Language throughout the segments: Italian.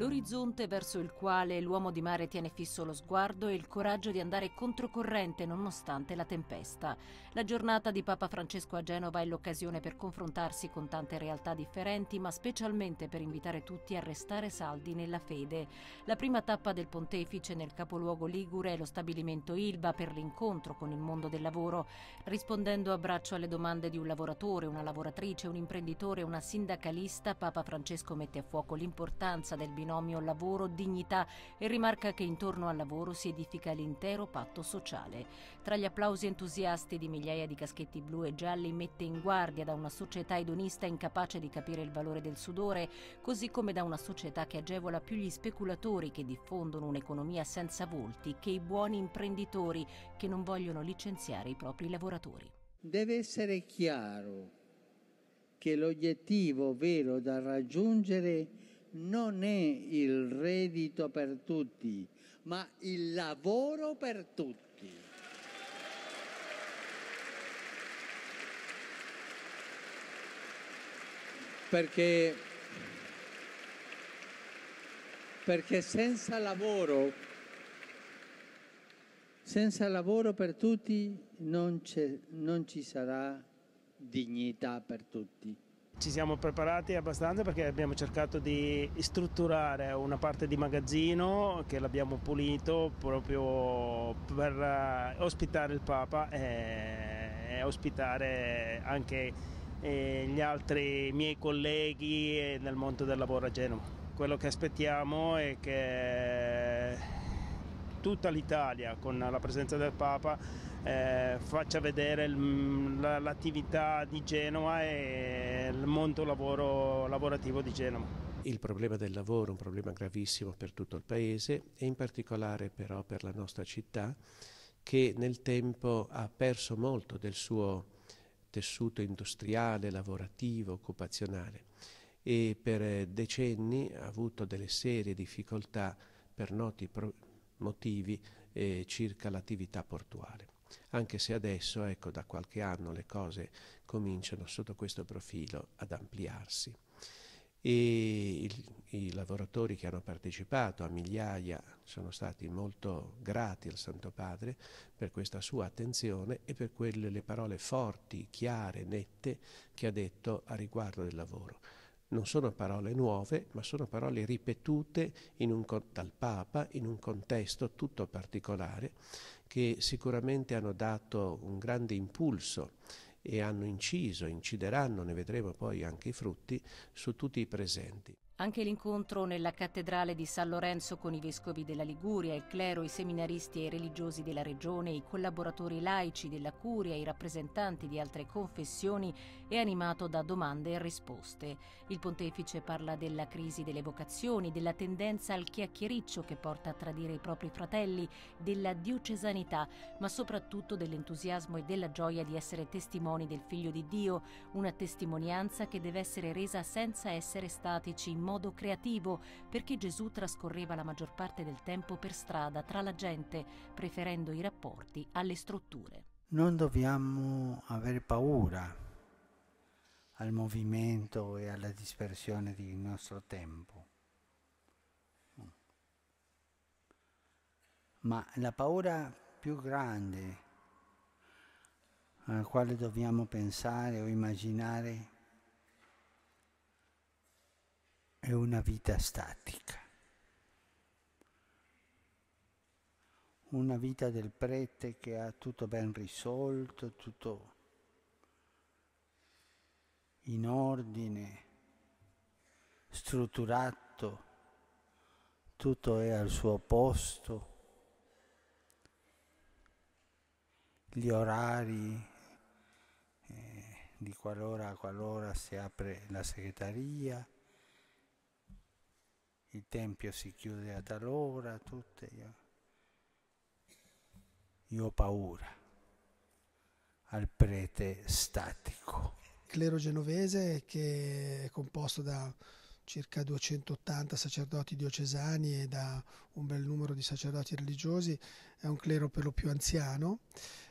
L'orizzonte verso il quale l'uomo di mare tiene fisso lo sguardo e il coraggio di andare controcorrente nonostante la tempesta. La giornata di Papa Francesco a Genova è l'occasione per confrontarsi con tante realtà differenti, ma specialmente per invitare tutti a restare saldi nella fede. La prima tappa del pontefice nel capoluogo Ligure è lo stabilimento Ilba per l'incontro con il mondo del lavoro, rispondendo a braccio alle domande di un lavoratore, una lavoratrice, un imprenditore, una sindacalista, Papa Francesco mette a fuoco l'importanza del binario binomio lavoro-dignità e rimarca che intorno al lavoro si edifica l'intero patto sociale. Tra gli applausi entusiasti di migliaia di caschetti blu e gialli mette in guardia da una società edonista incapace di capire il valore del sudore, così come da una società che agevola più gli speculatori che diffondono un'economia senza volti che i buoni imprenditori che non vogliono licenziare i propri lavoratori. Deve essere chiaro che l'obiettivo vero da raggiungere non è il reddito per tutti, ma il lavoro per tutti. Perché, perché senza lavoro, senza lavoro per tutti non, non ci sarà dignità per tutti. Ci siamo preparati abbastanza perché abbiamo cercato di strutturare una parte di magazzino che l'abbiamo pulito proprio per eh, ospitare il Papa e, ospitare anche eh, gli altri miei colleghi eh, nel mondo del lavoro a Genova. Quello che aspettiamo è che tutta l'Italia con la presenza del Papa eh, faccia vedere mm, l'attività di Genova e il mondo lavoro, lavorativo di Genova. Il problema del lavoro è un problema gravissimo per tutto il paese e in particolare però per la nostra città che nel tempo ha perso molto del suo tessuto industriale, lavorativo, occupazionale e per eh, decenni ha avuto delle serie difficoltà per noti motivi eh, circa l'attività portuale anche se adesso, ecco, da qualche anno le cose cominciano sotto questo profilo ad ampliarsi. E il, i lavoratori che hanno partecipato a migliaia sono stati molto grati al Santo Padre per questa sua attenzione e per quelle parole forti, chiare, nette che ha detto a riguardo del lavoro non sono parole nuove, ma sono parole ripetute un, dal Papa in un contesto tutto particolare che sicuramente hanno dato un grande impulso e hanno inciso, incideranno, ne vedremo poi anche i frutti, su tutti i presenti. Anche l'incontro nella cattedrale di San Lorenzo con i vescovi della Liguria, il clero, i seminaristi e i religiosi della regione, i collaboratori laici della curia, i rappresentanti di altre confessioni è animato da domande e risposte. Il pontefice parla della crisi delle vocazioni, della tendenza al chiacchiericcio che porta a tradire i propri fratelli, della diocesanità, ma soprattutto dell'entusiasmo e della gioia di essere testimoni del Figlio di Dio, una testimonianza che deve essere resa senza essere statici in modo creativo perché Gesù trascorreva la maggior parte del tempo per strada tra la gente, preferendo i rapporti alle strutture. Non dobbiamo avere paura al movimento e alla dispersione del nostro tempo. Ma la paura più grande eh, alla quale dobbiamo pensare o immaginare è una vita statica, una vita del prete che ha tutto ben risolto, tutto in ordine, strutturato, tutto è al suo posto, gli orari eh, di qualora a qualora si apre la segreteria il tempio si chiude a tal'ora, tutte io, io ho paura al prete statico. Il clero genovese che è composto da circa 280 sacerdoti diocesani e da un bel numero di sacerdoti religiosi, è un clero per lo più anziano,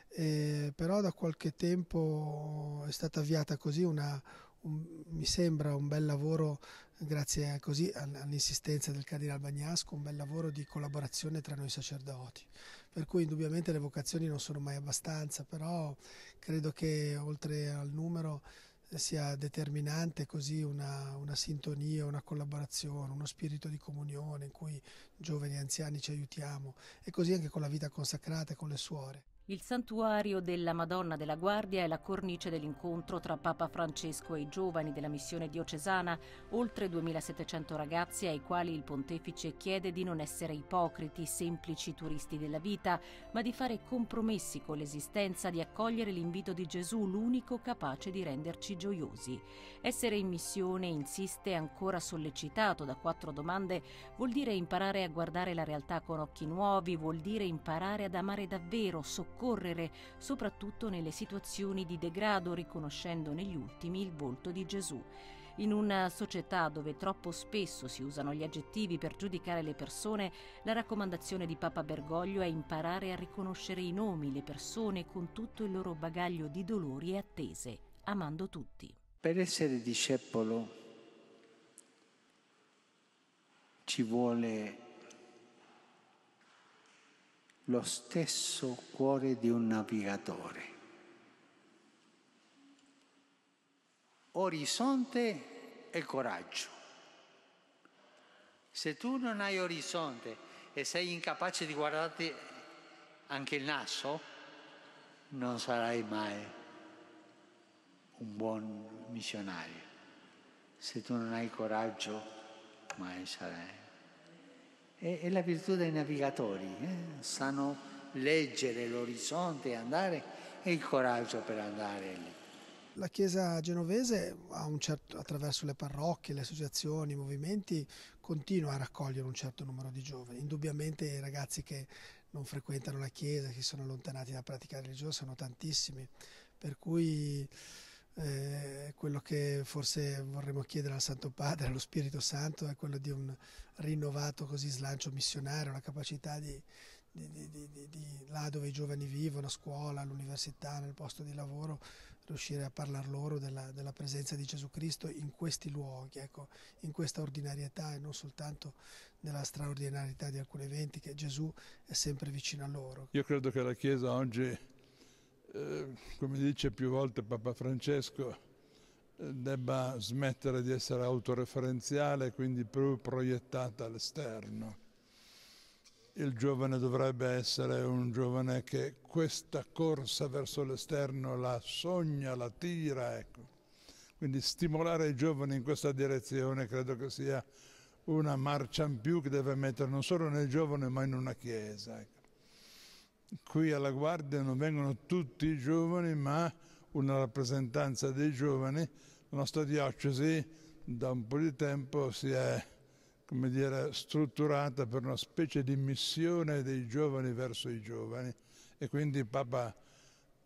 eh, però da qualche tempo è stata avviata così una, un, mi sembra un bel lavoro grazie così all'insistenza del Cardinal Bagnasco, un bel lavoro di collaborazione tra noi sacerdoti. Per cui indubbiamente le vocazioni non sono mai abbastanza, però credo che oltre al numero eh, sia determinante così una, una sintonia, una collaborazione, uno spirito di comunione in cui giovani e anziani ci aiutiamo e così anche con la vita consacrata e con le suore. Il santuario della Madonna della Guardia è la cornice dell'incontro tra Papa Francesco e i giovani della missione diocesana, oltre 2700 ragazzi ai quali il pontefice chiede di non essere ipocriti, semplici turisti della vita, ma di fare compromessi con l'esistenza, di accogliere l'invito di Gesù, l'unico capace di renderci gioiosi. Essere in missione, insiste, ancora sollecitato da quattro domande, vuol dire imparare a guardare la realtà con occhi nuovi, vuol dire imparare ad amare davvero, soccorrere percorrere, soprattutto nelle situazioni di degrado, riconoscendo negli ultimi il volto di Gesù. In una società dove troppo spesso si usano gli aggettivi per giudicare le persone, la raccomandazione di Papa Bergoglio è imparare a riconoscere i nomi, le persone con tutto il loro bagaglio di dolori e attese, amando tutti. Per essere discepolo ci vuole lo stesso cuore di un navigatore. Orizzonte e coraggio. Se tu non hai orizzonte e sei incapace di guardarti anche il naso, non sarai mai un buon missionario. Se tu non hai coraggio, mai sarai è, è la virtù dei navigatori, eh? sanno leggere l'orizzonte e andare e il coraggio per andare lì. La Chiesa genovese, certo, attraverso le parrocchie, le associazioni, i movimenti, continua a raccogliere un certo numero di giovani. Indubbiamente i ragazzi che non frequentano la Chiesa, che sono allontanati dalla pratica religiosa, sono tantissimi. Per cui eh, quello che forse vorremmo chiedere al Santo Padre, allo Spirito Santo, è quello di un rinnovato così slancio missionario, la capacità di, di, di, di là dove i giovani vivono, a scuola, all'università, nel posto di lavoro, riuscire a parlare loro della, della, presenza di Gesù Cristo in questi luoghi, ecco, in questa ordinarietà e non soltanto nella straordinarietà di alcuni eventi, che Gesù è sempre vicino a loro. Io credo che la Chiesa oggi eh, come dice più volte Papa Francesco, eh, debba smettere di essere autoreferenziale e quindi più proiettata all'esterno. Il giovane dovrebbe essere un giovane che questa corsa verso l'esterno la sogna, la tira. Ecco. Quindi stimolare i giovani in questa direzione credo che sia una marcia in più che deve mettere non solo nel giovane ma in una chiesa. Ecco qui alla Guardia non vengono tutti i giovani, ma una rappresentanza dei giovani. La nostra diocesi da un po' di tempo si è come dire, strutturata per una specie di missione dei giovani verso i giovani e quindi Papa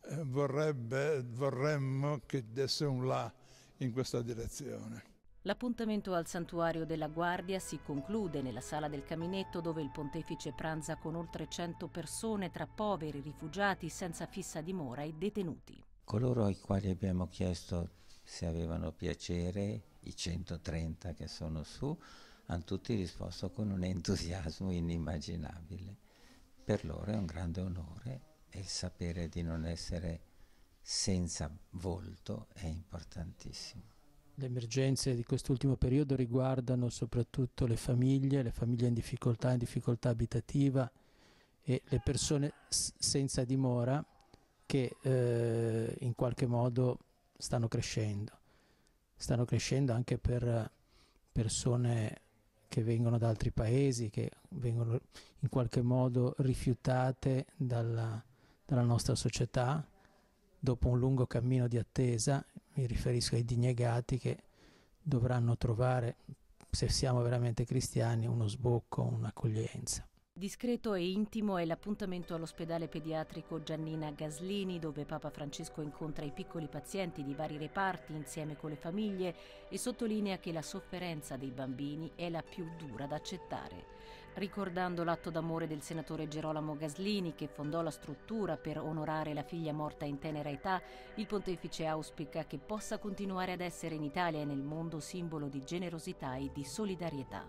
eh, vorrebbe, vorremmo che desse un là in questa direzione. L'appuntamento al santuario della Guardia si conclude nella sala del caminetto dove il pontefice pranza con oltre 100 persone tra poveri, rifugiati senza fissa dimora e detenuti. Coloro ai quali abbiamo chiesto se avevano piacere, i 130 che sono su, hanno tutti risposto con un entusiasmo inimmaginabile. Per loro è un grande onore e il sapere di non essere senza volto è importantissimo. Le emergenze di quest'ultimo periodo riguardano soprattutto le famiglie, le famiglie in difficoltà, in difficoltà abitativa e le persone senza dimora che eh, in qualche modo stanno crescendo. Stanno crescendo anche per persone che vengono da altri paesi, che vengono in qualche modo rifiutate dalla, dalla nostra società dopo un lungo cammino di attesa mi riferisco ai dignegati che dovranno trovare, se siamo veramente cristiani, uno sbocco, un'accoglienza. Discreto e intimo è l'appuntamento all'ospedale pediatrico Giannina Gaslini dove Papa Francesco incontra i piccoli pazienti di vari reparti insieme con le famiglie e sottolinea che la sofferenza dei bambini è la più dura da accettare. Ricordando l'atto d'amore del senatore Gerolamo Gaslini che fondò la struttura per onorare la figlia morta in tenera età, il pontefice auspica che possa continuare ad essere in Italia e nel mondo simbolo di generosità e di solidarietà.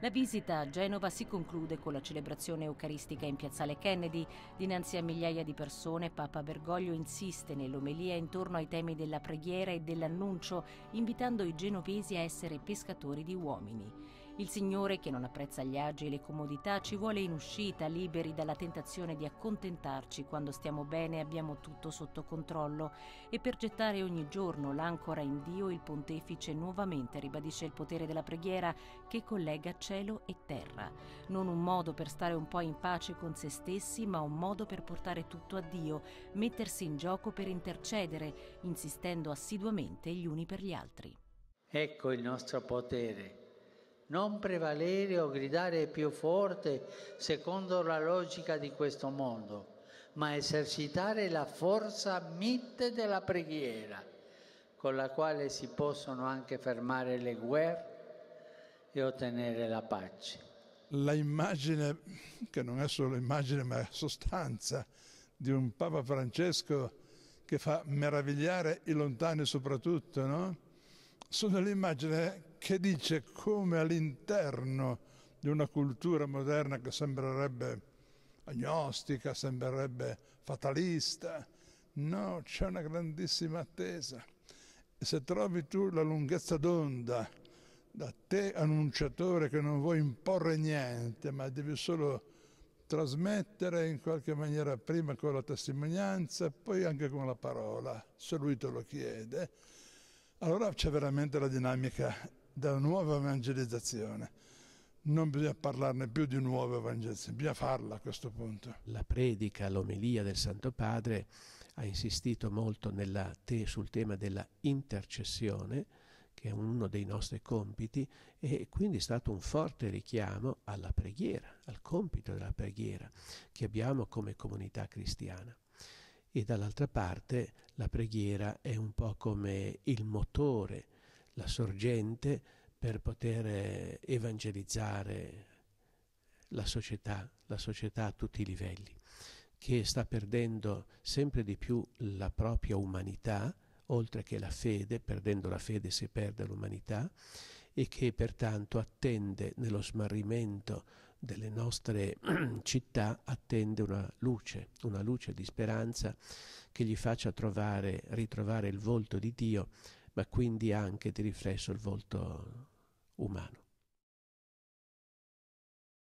La visita a Genova si conclude con la celebrazione eucaristica in piazzale Kennedy. Dinanzi a migliaia di persone, Papa Bergoglio insiste nell'omelia intorno ai temi della preghiera e dell'annuncio, invitando i genovesi a essere pescatori di uomini. Il Signore, che non apprezza gli agi e le comodità, ci vuole in uscita, liberi dalla tentazione di accontentarci quando stiamo bene e abbiamo tutto sotto controllo. E per gettare ogni giorno l'ancora in Dio, il Pontefice nuovamente ribadisce il potere della preghiera che collega cielo e terra. Non un modo per stare un po' in pace con se stessi, ma un modo per portare tutto a Dio, mettersi in gioco per intercedere, insistendo assiduamente gli uni per gli altri. Ecco il nostro potere non prevalere o gridare più forte secondo la logica di questo mondo, ma esercitare la forza mite della preghiera, con la quale si possono anche fermare le guerre e ottenere la pace. La immagine, che non è solo immagine ma è sostanza, di un Papa Francesco che fa meravigliare i lontani soprattutto, no? sono l'immagine che dice come all'interno di una cultura moderna che sembrerebbe agnostica, sembrerebbe fatalista, no, c'è una grandissima attesa. E se trovi tu la lunghezza d'onda da te annunciatore che non vuoi imporre niente, ma devi solo trasmettere in qualche maniera prima con la testimonianza, poi anche con la parola, se lui te lo chiede, allora c'è veramente la dinamica della nuova evangelizzazione. Non bisogna parlarne più di nuova evangelizzazione, bisogna farla a questo punto. La predica, l'omelia del Santo Padre ha insistito molto te, sul tema della intercessione, che è uno dei nostri compiti, e quindi è stato un forte richiamo alla preghiera, al compito della preghiera che abbiamo come comunità cristiana. E dall'altra parte la preghiera è un po' come il motore la sorgente per poter eh, evangelizzare la società, la società a tutti i livelli, che sta perdendo sempre di più la propria umanità, oltre che la fede, perdendo la fede si perde l'umanità, e che pertanto attende nello smarrimento delle nostre città, attende una luce, una luce di speranza che gli faccia trovare, ritrovare il volto di Dio ma quindi anche di riflesso il volto umano.